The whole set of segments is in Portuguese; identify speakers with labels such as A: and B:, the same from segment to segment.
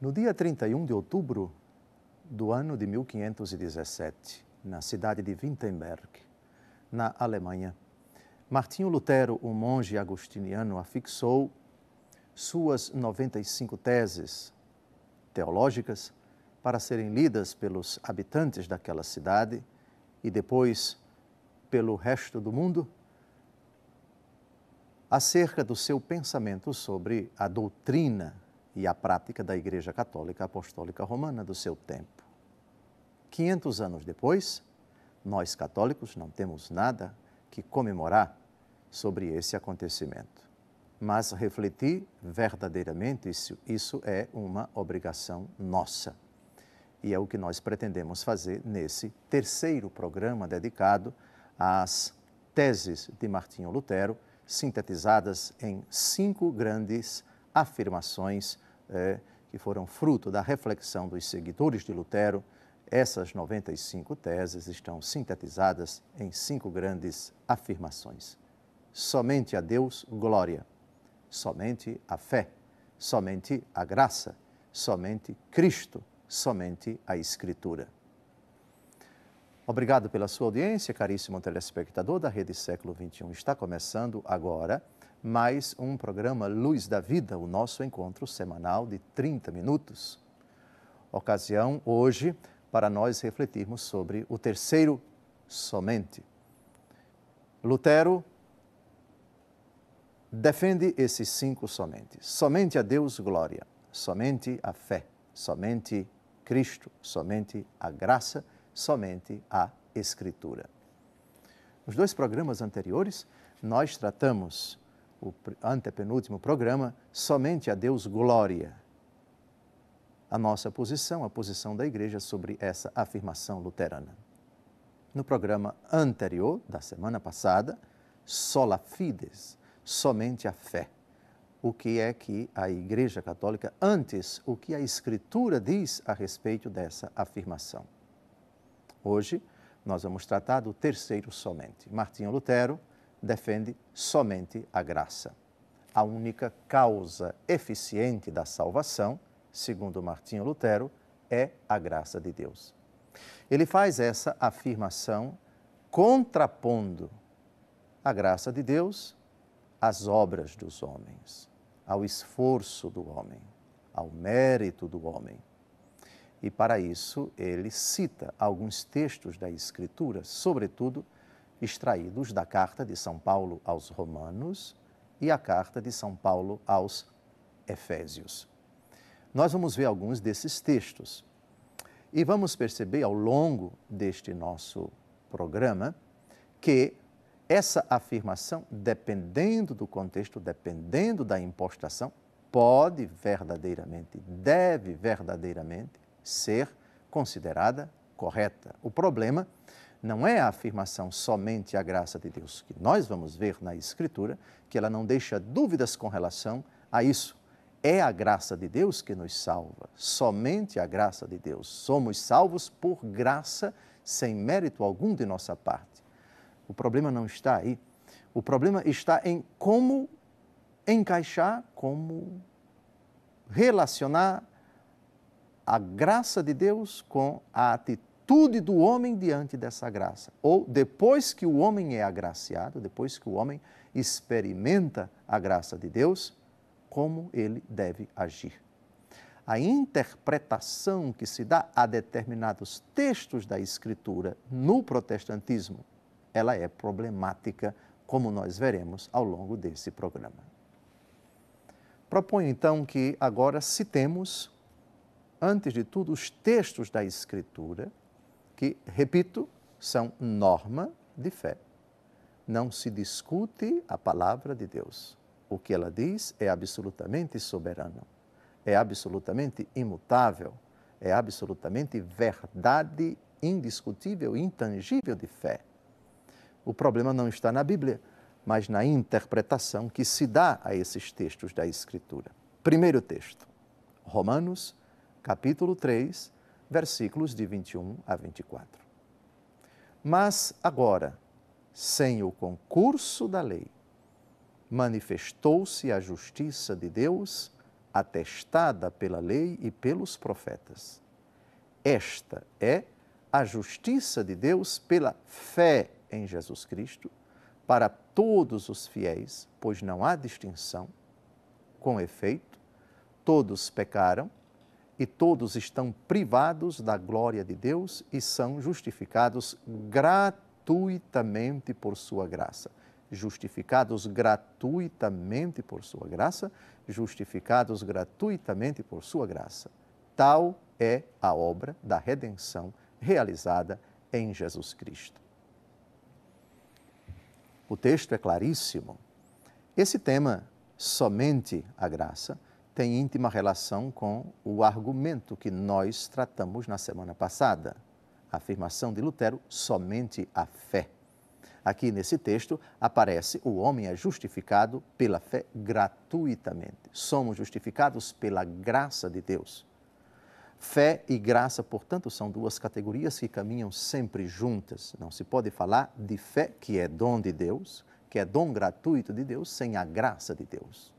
A: No dia 31 de outubro do ano de 1517, na cidade de Wittenberg, na Alemanha, Martinho Lutero, um monge agostiniano, afixou suas 95 teses teológicas para serem lidas pelos habitantes daquela cidade e depois pelo resto do mundo acerca do seu pensamento sobre a doutrina e a prática da Igreja Católica Apostólica Romana do seu tempo. 500 anos depois, nós católicos não temos nada que comemorar sobre esse acontecimento. Mas refletir verdadeiramente isso, isso é uma obrigação nossa. E é o que nós pretendemos fazer nesse terceiro programa dedicado às teses de Martinho Lutero, sintetizadas em cinco grandes afirmações é, que foram fruto da reflexão dos seguidores de Lutero, essas 95 teses estão sintetizadas em cinco grandes afirmações. Somente a Deus glória, somente a fé, somente a graça, somente Cristo, somente a Escritura. Obrigado pela sua audiência, caríssimo telespectador da Rede Século XXI. Está começando agora mais um programa Luz da Vida, o nosso encontro semanal de 30 minutos. Ocasião hoje para nós refletirmos sobre o terceiro somente. Lutero defende esses cinco somente. Somente a Deus glória, somente a fé, somente Cristo, somente a graça, somente a Escritura. Nos dois programas anteriores, nós tratamos o antepenúltimo programa, somente a Deus glória. A nossa posição, a posição da Igreja sobre essa afirmação luterana. No programa anterior, da semana passada, sola fides, somente a fé. O que é que a Igreja Católica, antes, o que a Escritura diz a respeito dessa afirmação? Hoje, nós vamos tratar do terceiro somente. Martinho Lutero, defende somente a graça. A única causa eficiente da salvação, segundo Martinho Lutero, é a graça de Deus. Ele faz essa afirmação contrapondo a graça de Deus às obras dos homens, ao esforço do homem, ao mérito do homem. E para isso ele cita alguns textos da Escritura, sobretudo extraídos da Carta de São Paulo aos Romanos e a Carta de São Paulo aos Efésios. Nós vamos ver alguns desses textos e vamos perceber ao longo deste nosso programa que essa afirmação, dependendo do contexto, dependendo da impostação, pode verdadeiramente, deve verdadeiramente ser considerada correta. O problema não é a afirmação somente a graça de Deus, que nós vamos ver na Escritura que ela não deixa dúvidas com relação a isso. É a graça de Deus que nos salva, somente a graça de Deus. Somos salvos por graça, sem mérito algum de nossa parte. O problema não está aí. O problema está em como encaixar, como relacionar a graça de Deus com a atitude atitude do homem diante dessa graça. Ou depois que o homem é agraciado, depois que o homem experimenta a graça de Deus, como ele deve agir. A interpretação que se dá a determinados textos da Escritura no protestantismo, ela é problemática, como nós veremos ao longo desse programa. Proponho então que agora citemos, antes de tudo, os textos da Escritura que, repito, são norma de fé. Não se discute a palavra de Deus. O que ela diz é absolutamente soberano, é absolutamente imutável, é absolutamente verdade indiscutível, intangível de fé. O problema não está na Bíblia, mas na interpretação que se dá a esses textos da Escritura. Primeiro texto, Romanos, capítulo 3, versículos de 21 a 24. Mas agora, sem o concurso da lei, manifestou-se a justiça de Deus, atestada pela lei e pelos profetas. Esta é a justiça de Deus pela fé em Jesus Cristo para todos os fiéis, pois não há distinção. Com efeito, todos pecaram e todos estão privados da glória de Deus e são justificados gratuitamente por sua graça. Justificados gratuitamente por sua graça, justificados gratuitamente por sua graça. Tal é a obra da redenção realizada em Jesus Cristo. O texto é claríssimo. Esse tema, somente a graça, tem íntima relação com o argumento que nós tratamos na semana passada, a afirmação de Lutero, somente a fé. Aqui nesse texto aparece: o homem é justificado pela fé gratuitamente. Somos justificados pela graça de Deus. Fé e graça, portanto, são duas categorias que caminham sempre juntas. Não se pode falar de fé, que é dom de Deus, que é dom gratuito de Deus, sem a graça de Deus.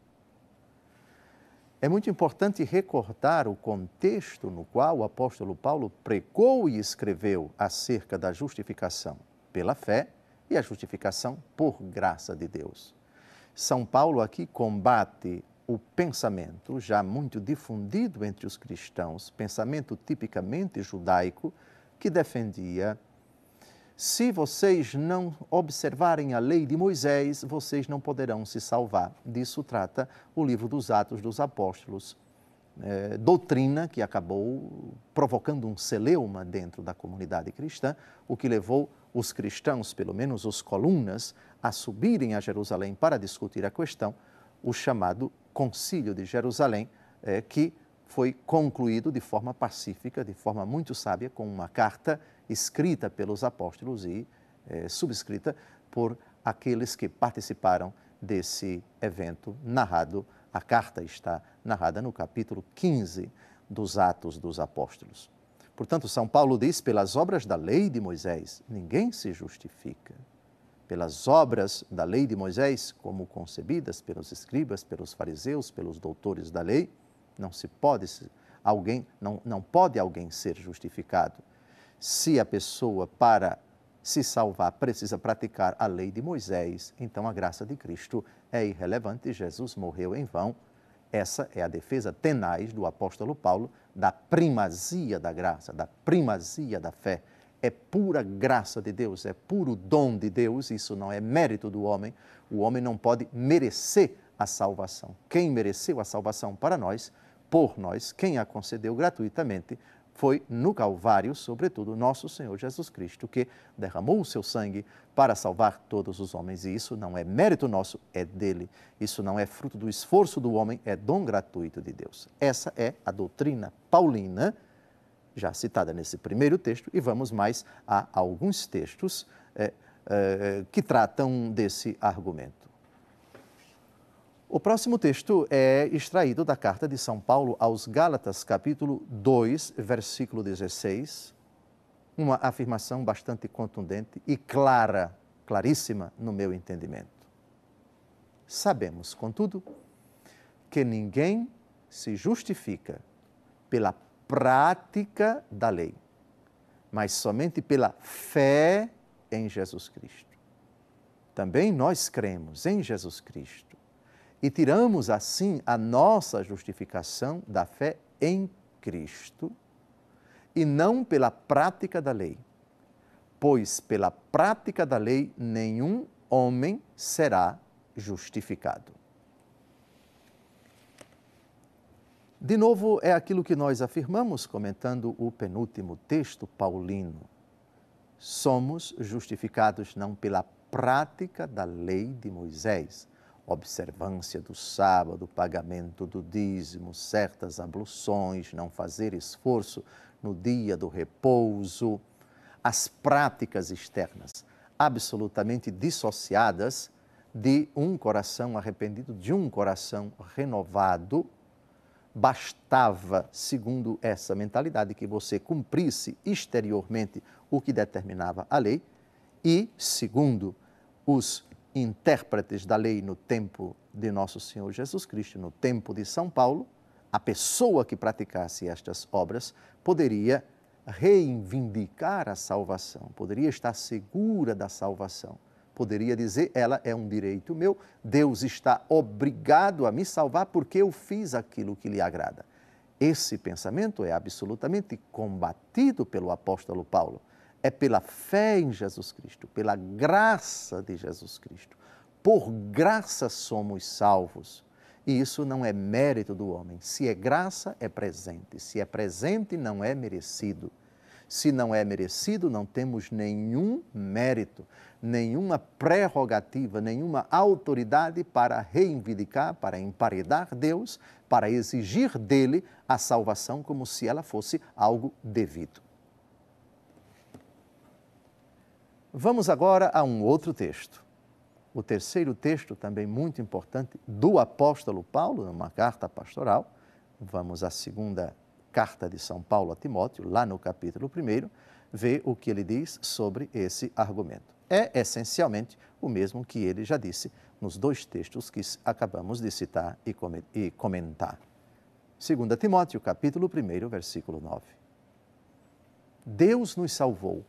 A: É muito importante recordar o contexto no qual o apóstolo Paulo pregou e escreveu acerca da justificação pela fé e a justificação por graça de Deus. São Paulo aqui combate o pensamento já muito difundido entre os cristãos, pensamento tipicamente judaico, que defendia se vocês não observarem a lei de Moisés, vocês não poderão se salvar. Disso trata o livro dos Atos dos Apóstolos. É, doutrina que acabou provocando um celeuma dentro da comunidade cristã, o que levou os cristãos, pelo menos os colunas, a subirem a Jerusalém para discutir a questão, o chamado Concílio de Jerusalém, é, que foi concluído de forma pacífica, de forma muito sábia, com uma carta escrita pelos apóstolos e eh, subscrita por aqueles que participaram desse evento narrado. A carta está narrada no capítulo 15 dos Atos dos Apóstolos. Portanto, São Paulo diz: pelas obras da lei de Moisés, ninguém se justifica. Pelas obras da lei de Moisés, como concebidas pelos escribas, pelos fariseus, pelos doutores da lei, não se pode alguém não, não pode alguém ser justificado se a pessoa para se salvar precisa praticar a lei de Moisés, então a graça de Cristo é irrelevante, Jesus morreu em vão. Essa é a defesa tenaz do apóstolo Paulo da primazia da graça, da primazia da fé. É pura graça de Deus, é puro dom de Deus, isso não é mérito do homem. O homem não pode merecer a salvação. Quem mereceu a salvação para nós por nós, quem a concedeu gratuitamente foi no Calvário, sobretudo, nosso Senhor Jesus Cristo, que derramou o seu sangue para salvar todos os homens. E isso não é mérito nosso, é dele. Isso não é fruto do esforço do homem, é dom gratuito de Deus. Essa é a doutrina paulina, já citada nesse primeiro texto, e vamos mais a alguns textos é, é, que tratam desse argumento. O próximo texto é extraído da carta de São Paulo aos Gálatas, capítulo 2, versículo 16. Uma afirmação bastante contundente e clara, claríssima no meu entendimento. Sabemos, contudo, que ninguém se justifica pela prática da lei, mas somente pela fé em Jesus Cristo. Também nós cremos em Jesus Cristo e tiramos assim a nossa justificação da fé em Cristo e não pela prática da lei. Pois pela prática da lei nenhum homem será justificado. De novo, é aquilo que nós afirmamos comentando o penúltimo texto paulino. Somos justificados não pela prática da lei de Moisés, observância do sábado, pagamento do dízimo, certas abluções, não fazer esforço no dia do repouso, as práticas externas absolutamente dissociadas de um coração arrependido, de um coração renovado, bastava, segundo essa mentalidade, que você cumprisse exteriormente o que determinava a lei, e, segundo os intérpretes da lei no tempo de nosso Senhor Jesus Cristo, no tempo de São Paulo, a pessoa que praticasse estas obras poderia reivindicar a salvação, poderia estar segura da salvação, poderia dizer: ela é um direito meu, Deus está obrigado a me salvar porque eu fiz aquilo que lhe agrada. Esse pensamento é absolutamente combatido pelo apóstolo Paulo. É pela fé em Jesus Cristo, pela graça de Jesus Cristo. Por graça somos salvos. E isso não é mérito do homem. Se é graça, é presente. Se é presente, não é merecido. Se não é merecido, não temos nenhum mérito, nenhuma prerrogativa, nenhuma autoridade para reivindicar, para emparedar Deus, para exigir dele a salvação como se ela fosse algo devido. Vamos agora a um outro texto. O terceiro texto, também muito importante, do apóstolo Paulo, numa carta pastoral. Vamos à segunda carta de São Paulo a Timóteo, lá no capítulo 1, ver o que ele diz sobre esse argumento. É essencialmente o mesmo que ele já disse nos dois textos que acabamos de citar e comentar. 2 Timóteo, capítulo 1, versículo 9. Deus nos salvou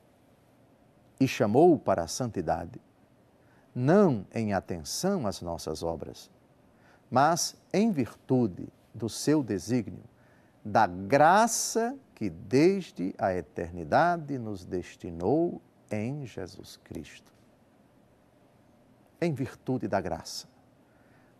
A: e chamou-o para a santidade, não em atenção às nossas obras, mas em virtude do seu desígnio, da graça que desde a eternidade nos destinou em Jesus Cristo. Em virtude da graça.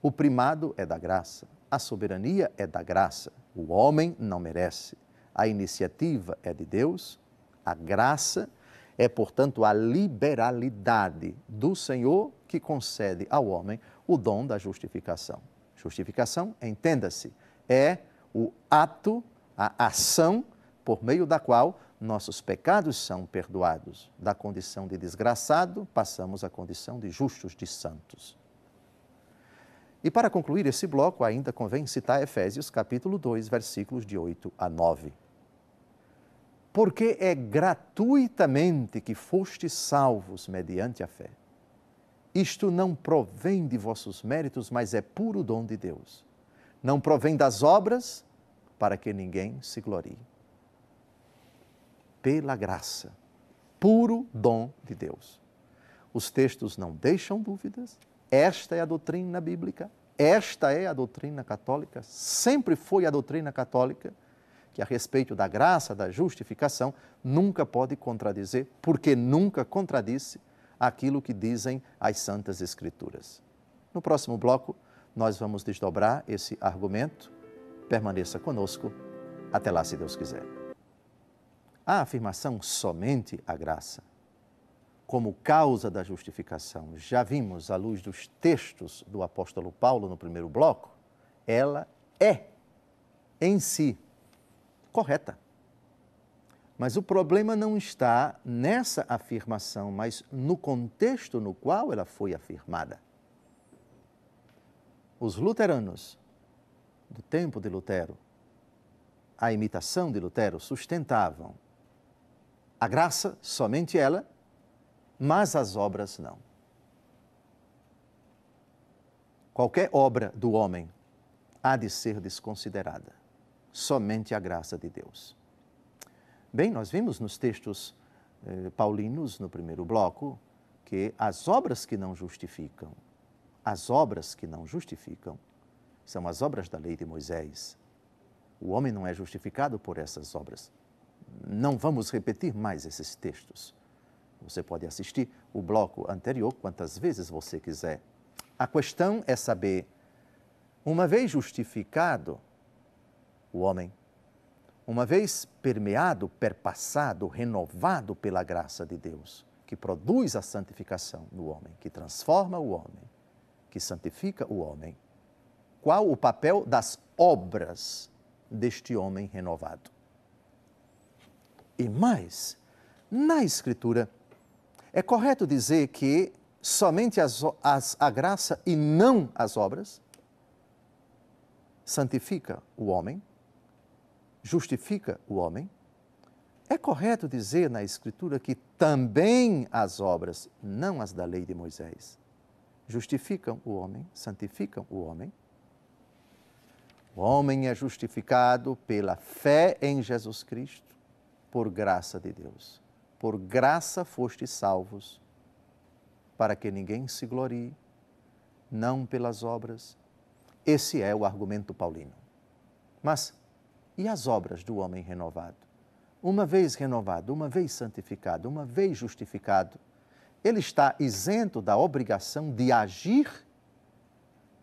A: O primado é da graça, a soberania é da graça, o homem não merece. A iniciativa é de Deus, a graça é é, portanto, a liberalidade do Senhor que concede ao homem o dom da justificação. Justificação, entenda-se, é o ato, a ação por meio da qual nossos pecados são perdoados. Da condição de desgraçado, passamos à condição de justos, de santos. E para concluir esse bloco, ainda convém citar Efésios capítulo 2, versículos de 8 a 9 porque é gratuitamente que fostes salvos mediante a fé. Isto não provém de vossos méritos, mas é puro dom de Deus. Não provém das obras, para que ninguém se glorie. Pela graça, puro dom de Deus. Os textos não deixam dúvidas. Esta é a doutrina bíblica, esta é a doutrina católica, sempre foi a doutrina católica que a respeito da graça, da justificação, nunca pode contradizer, porque nunca contradisse aquilo que dizem as Santas Escrituras. No próximo bloco, nós vamos desdobrar esse argumento. Permaneça conosco. Até lá, se Deus quiser. A afirmação somente a graça, como causa da justificação, já vimos à luz dos textos do apóstolo Paulo no primeiro bloco, ela é em si correta. Mas o problema não está nessa afirmação, mas no contexto no qual ela foi afirmada. Os luteranos, do tempo de Lutero, a imitação de Lutero, sustentavam a graça, somente ela, mas as obras não. Qualquer obra do homem há de ser desconsiderada somente a graça de Deus. Bem, nós vimos nos textos eh, paulinos, no primeiro bloco, que as obras que não justificam, as obras que não justificam, são as obras da lei de Moisés. O homem não é justificado por essas obras. Não vamos repetir mais esses textos. Você pode assistir o bloco anterior quantas vezes você quiser. A questão é saber, uma vez justificado, o homem. Uma vez permeado, perpassado, renovado pela graça de Deus, que produz a santificação no homem, que transforma o homem, que santifica o homem. Qual o papel das obras deste homem renovado? E mais, na Escritura, é correto dizer que somente as, as, a graça e não as obras santifica o homem? justifica o homem? É correto dizer na Escritura que também as obras, não as da lei de Moisés, justificam o homem, santificam o homem? O homem é justificado pela fé em Jesus Cristo, por graça de Deus. Por graça foste salvos, para que ninguém se glorie, não pelas obras. Esse é o argumento paulino. Mas e as obras do homem renovado. Uma vez renovado, uma vez santificado, uma vez justificado, ele está isento da obrigação de agir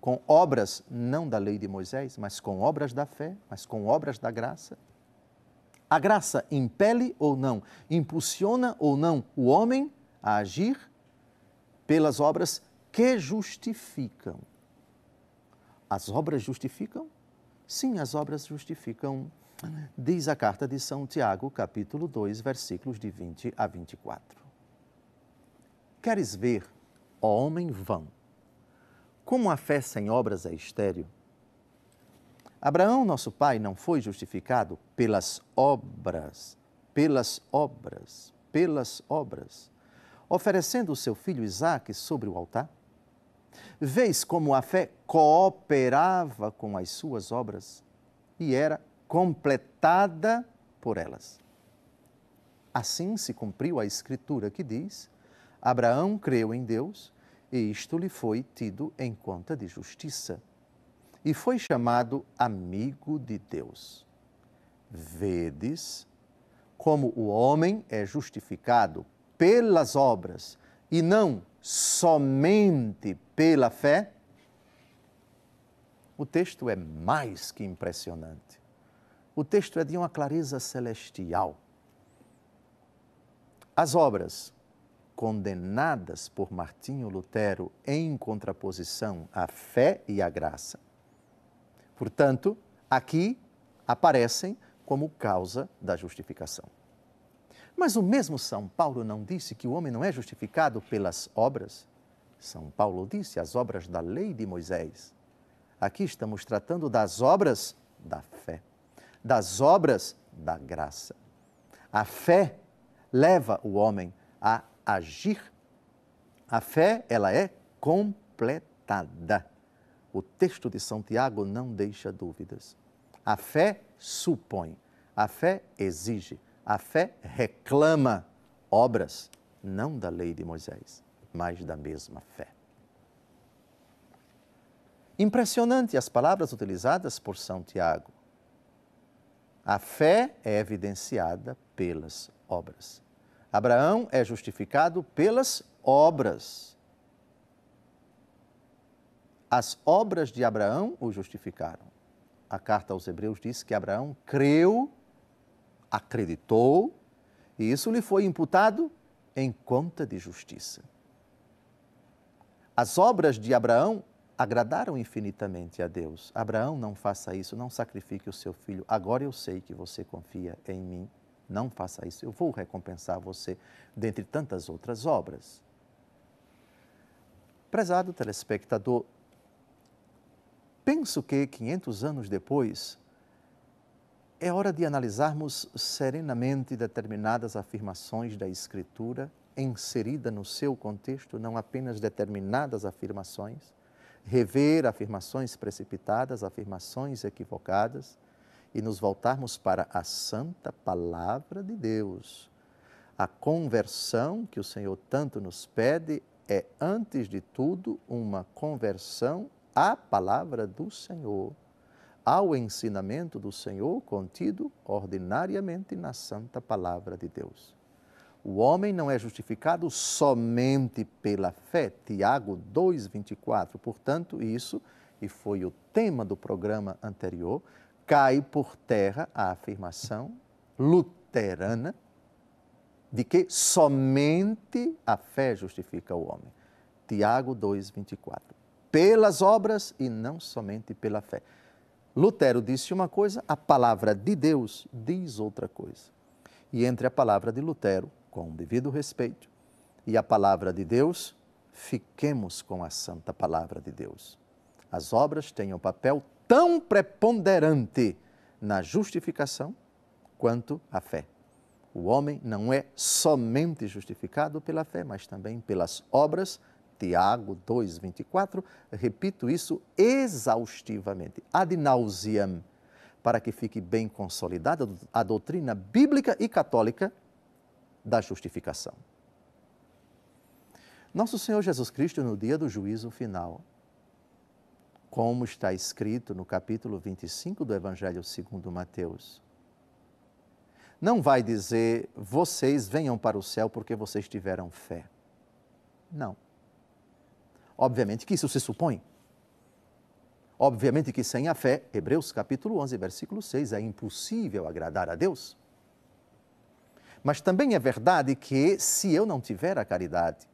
A: com obras não da lei de Moisés, mas com obras da fé, mas com obras da graça. A graça impele ou não, impulsiona ou não o homem a agir pelas obras que justificam. As obras justificam? Sim, as obras justificam, diz a carta de São Tiago, capítulo 2, versículos de 20 a 24. Queres ver, ó homem vão, como a fé sem obras é estéril? Abraão, nosso pai, não foi justificado pelas obras, pelas obras, pelas obras, oferecendo o seu filho Isaque sobre o altar? Vês como a fé cooperava com as suas obras e era completada por elas. Assim se cumpriu a escritura que diz: Abraão creu em Deus e isto lhe foi tido em conta de justiça. E foi chamado amigo de Deus. Vedes como o homem é justificado pelas obras e não somente pela fé? O texto é mais que impressionante. O texto é de uma clareza celestial. As obras condenadas por Martinho Lutero em contraposição à fé e à graça. Portanto, aqui aparecem como causa da justificação. Mas o mesmo São Paulo não disse que o homem não é justificado pelas obras? São Paulo disse as obras da lei de Moisés. Aqui estamos tratando das obras da fé, das obras da graça. A fé leva o homem a agir. A fé, ela é completada. O texto de São Tiago não deixa dúvidas. A fé supõe, a fé exige, a fé reclama obras, não da lei de Moisés, mas da mesma fé. Impressionante as palavras utilizadas por São Tiago. A fé é evidenciada pelas obras. Abraão é justificado pelas obras. As obras de Abraão o justificaram. A carta aos Hebreus diz que Abraão creu acreditou e isso lhe foi imputado em conta de justiça. As obras de Abraão agradaram infinitamente a Deus. Abraão, não faça isso, não sacrifique o seu filho. Agora eu sei que você confia em mim. Não faça isso, eu vou recompensar você, dentre tantas outras obras. Prezado telespectador, penso que 500 anos depois, é hora de analisarmos serenamente determinadas afirmações da Escritura, inserida no seu contexto, não apenas determinadas afirmações, rever afirmações precipitadas, afirmações equivocadas, e nos voltarmos para a santa palavra de Deus. A conversão que o Senhor tanto nos pede é, antes de tudo, uma conversão à palavra do Senhor ao ensinamento do Senhor contido ordinariamente na Santa Palavra de Deus. O homem não é justificado somente pela fé, Tiago 2,24. Portanto, isso, e foi o tema do programa anterior, cai por terra a afirmação luterana de que somente a fé justifica o homem. Tiago 2,24. Pelas obras e não somente pela fé. Lutero disse uma coisa, a palavra de Deus diz outra coisa. E entre a palavra de Lutero, com o devido respeito, e a palavra de Deus, fiquemos com a santa palavra de Deus. As obras têm um papel tão preponderante na justificação quanto a fé. O homem não é somente justificado pela fé, mas também pelas obras Tiago 2,24, repito isso exaustivamente, ad nauseam, para que fique bem consolidada a doutrina bíblica e católica da justificação. Nosso Senhor Jesus Cristo, no dia do juízo final, como está escrito no capítulo 25 do Evangelho segundo Mateus, não vai dizer, vocês venham para o céu porque vocês tiveram fé. Não. Obviamente que isso se supõe. Obviamente que sem a fé, Hebreus capítulo 11, versículo 6, é impossível agradar a Deus. Mas também é verdade que se eu não tiver a caridade,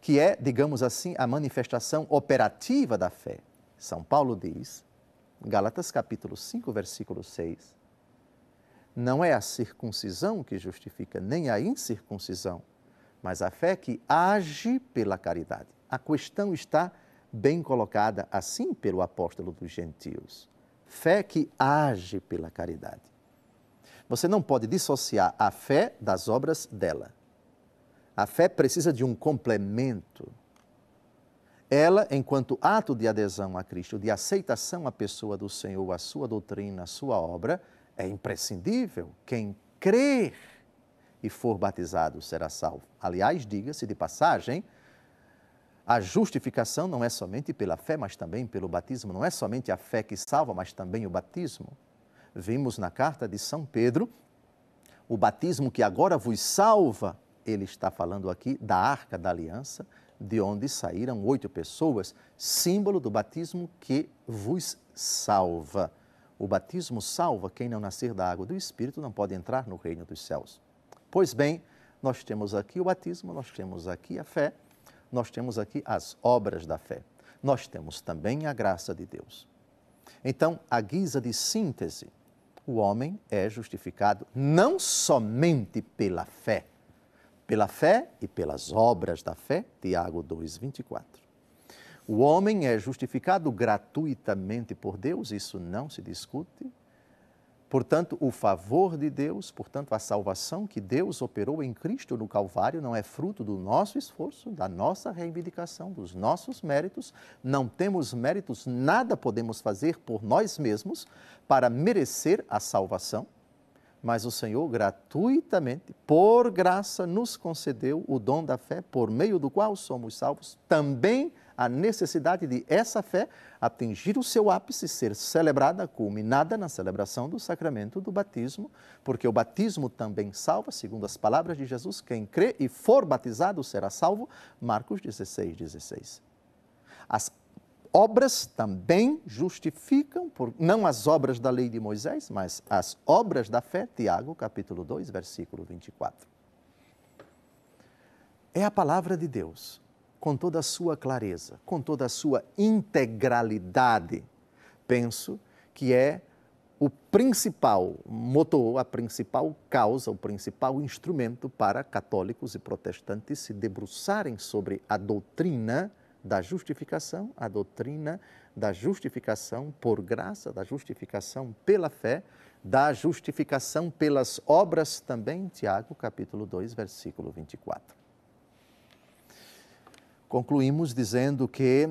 A: que é, digamos assim, a manifestação operativa da fé, São Paulo diz, Galatas capítulo 5, versículo 6, não é a circuncisão que justifica, nem a incircuncisão, mas a fé que age pela caridade. A questão está bem colocada assim pelo apóstolo dos gentios. Fé que age pela caridade. Você não pode dissociar a fé das obras dela. A fé precisa de um complemento. Ela, enquanto ato de adesão a Cristo, de aceitação à pessoa do Senhor, à sua doutrina, à sua obra, é imprescindível. Quem crer e for batizado será salvo. Aliás, diga-se de passagem, a justificação não é somente pela fé, mas também pelo batismo. Não é somente a fé que salva, mas também o batismo. Vimos na carta de São Pedro, o batismo que agora vos salva, ele está falando aqui da arca da aliança, de onde saíram oito pessoas, símbolo do batismo que vos salva. O batismo salva quem não nascer da água do Espírito não pode entrar no reino dos céus. Pois bem, nós temos aqui o batismo, nós temos aqui a fé, nós temos aqui as obras da fé. Nós temos também a graça de Deus. Então, a guisa de síntese, o homem é justificado não somente pela fé, pela fé e pelas obras da fé, Tiago 2:24. O homem é justificado gratuitamente por Deus, isso não se discute, Portanto, o favor de Deus, portanto, a salvação que Deus operou em Cristo no Calvário não é fruto do nosso esforço, da nossa reivindicação, dos nossos méritos. Não temos méritos, nada podemos fazer por nós mesmos para merecer a salvação. Mas o Senhor gratuitamente, por graça, nos concedeu o dom da fé, por meio do qual somos salvos também a necessidade de essa fé atingir o seu ápice, ser celebrada, culminada na celebração do sacramento do batismo, porque o batismo também salva, segundo as palavras de Jesus, quem crê e for batizado será salvo, Marcos 16, 16. As obras também justificam, por, não as obras da lei de Moisés, mas as obras da fé, Tiago capítulo 2, versículo 24. É a palavra de Deus com toda a sua clareza, com toda a sua integralidade. Penso que é o principal motor, a principal causa, o principal instrumento para católicos e protestantes se debruçarem sobre a doutrina da justificação, a doutrina da justificação por graça, da justificação pela fé, da justificação pelas obras também, Tiago capítulo 2, versículo 24. Concluímos dizendo que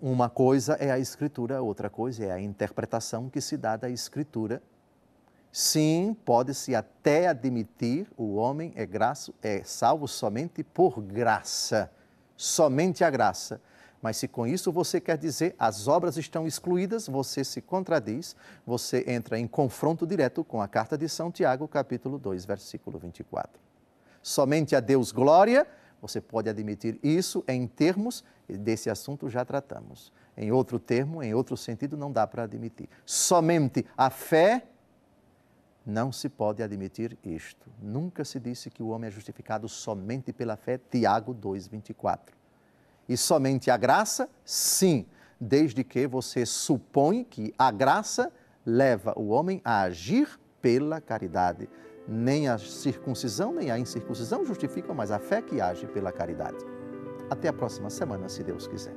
A: uma coisa é a escritura, outra coisa é a interpretação que se dá da escritura. Sim, pode-se até admitir o homem é graça, é salvo somente por graça, somente a graça. Mas se com isso você quer dizer as obras estão excluídas, você se contradiz, você entra em confronto direto com a carta de São Tiago, capítulo 2, versículo 24. Somente a Deus glória você pode admitir isso em termos desse assunto já tratamos. Em outro termo, em outro sentido, não dá para admitir. Somente a fé não se pode admitir isto. Nunca se disse que o homem é justificado somente pela fé, Tiago 2,24. E somente a graça, sim, desde que você supõe que a graça leva o homem a agir pela caridade. Nem a circuncisão, nem a incircuncisão justificam, mas a fé que age pela caridade. Até a próxima semana, se Deus quiser.